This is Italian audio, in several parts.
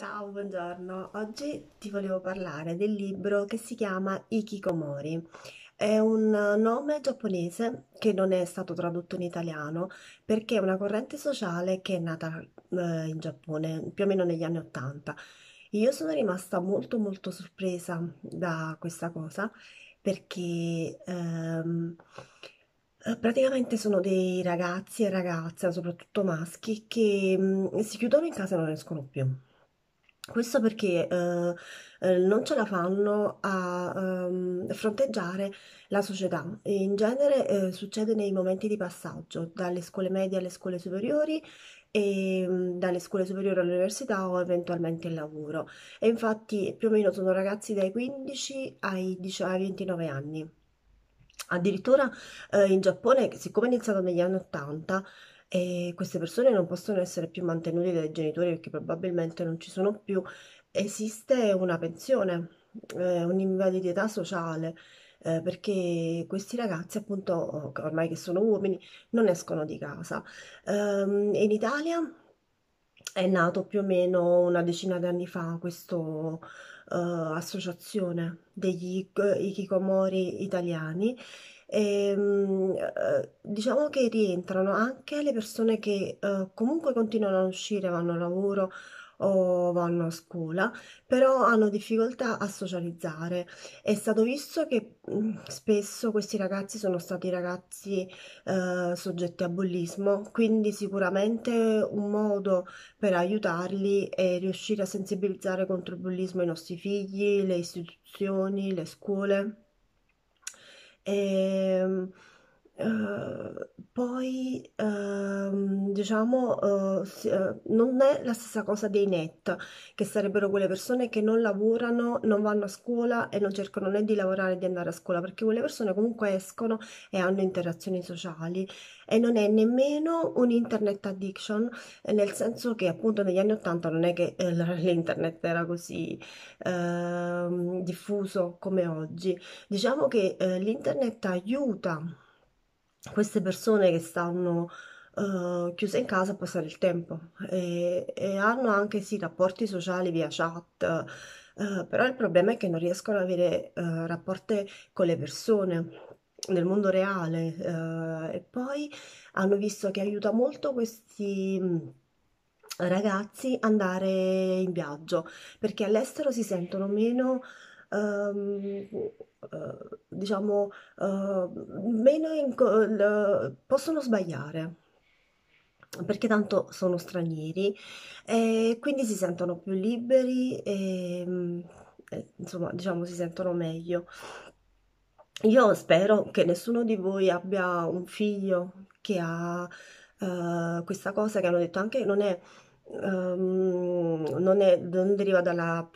Ciao, buongiorno. Oggi ti volevo parlare del libro che si chiama Ikikomori. È un nome giapponese che non è stato tradotto in italiano perché è una corrente sociale che è nata eh, in Giappone più o meno negli anni Ottanta. Io sono rimasta molto molto sorpresa da questa cosa perché ehm, Praticamente sono dei ragazzi e ragazze, soprattutto maschi, che mh, mm, si chiudono in casa e non escono più. Questo perché eh, eh, non ce la fanno a ehm, fronteggiare la società in genere eh, succede nei momenti di passaggio dalle scuole medie alle scuole superiori e ehm, mh, dalle scuole superiori all'università o eventualmente il lavoro. E infatti più o meno sono ragazzi dai 15 ai, 19, ai 29 anni. Addirittura eh, in Giappone, siccome è iniziato negli anni 80, e queste persone non possono essere più mantenute dai genitori perché probabilmente non ci sono più, esiste una pensione, eh, un'invalidità sociale. Eh, perché questi ragazzi, appunto, ormai che sono uomini, non escono di casa. Um, in Italia è nato più o meno una decina di anni fa questo, Uh, associazione degli uh, ikikomori italiani Ehm, eh, diciamo che rientrano anche le persone che eh, comunque continuano a uscire, vanno a lavoro o vanno a scuola, però hanno difficoltà a socializzare. È stato visto che mh, mm, spesso questi ragazzi sono stati ragazzi eh, soggetti a bullismo, quindi sicuramente un modo per aiutarli è riuscire a sensibilizzare contro il bullismo i nostri figli, le istituzioni, le scuole. אה, Ehm, poi uh, diciamo uh, non è la stessa cosa dei net che sarebbero quelle persone che non lavorano non vanno a scuola e non cercano né di lavorare né di andare a scuola perché quelle persone comunque escono e hanno interazioni sociali e non è nemmeno un internet addiction eh, nel senso che appunto negli anni 80 non è che eh, l'internet era così diffuso come oggi diciamo che eh, l'internet aiuta queste persone che stanno uh, chiuse in casa a passare il tempo e, e hanno anche sì rapporti sociali via chat, uh, però il problema è che non riescono ad avere uh, eh, rapporti con le persone nel mondo reale e poi hanno visto che aiuta molto questi mm, ragazzi andare in viaggio perché all'estero si sentono meno Ehm, eh, diciamo eh, meno inco- possono sbagliare perché tanto sono stranieri e quindi si sentono più liberi e eh, insomma diciamo si sentono meglio io spero che nessuno di voi abbia un figlio che ha uh, questa cosa che hanno detto anche non è Um, non, è, non, deriva dalla,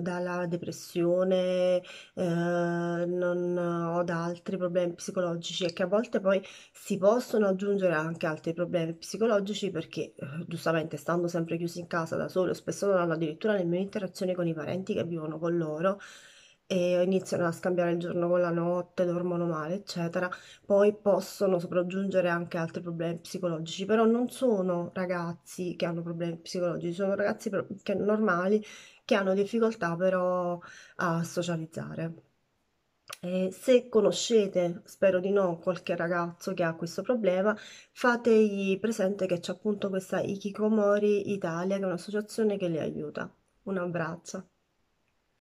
dalla depressione eh, non, o da altri problemi psicologici e che a volte poi si possono aggiungere anche altri problemi psicologici perché eh, giustamente stando sempre chiusi in casa da solo, spesso non hanno addirittura nemmeno interazione con i parenti che vivono con loro e iniziano a scambiare il giorno con la notte, dormono male, eccetera, poi possono sopraggiungere anche altri problemi psicologici, però non sono ragazzi che hanno problemi psicologici, sono ragazzi che, normali che hanno difficoltà però a socializzare. E se conoscete, spero di no, qualche ragazzo che ha questo problema, fategli presente che c'è appunto questa Ikikomori Italia, che è un'associazione che li aiuta. Un abbraccio.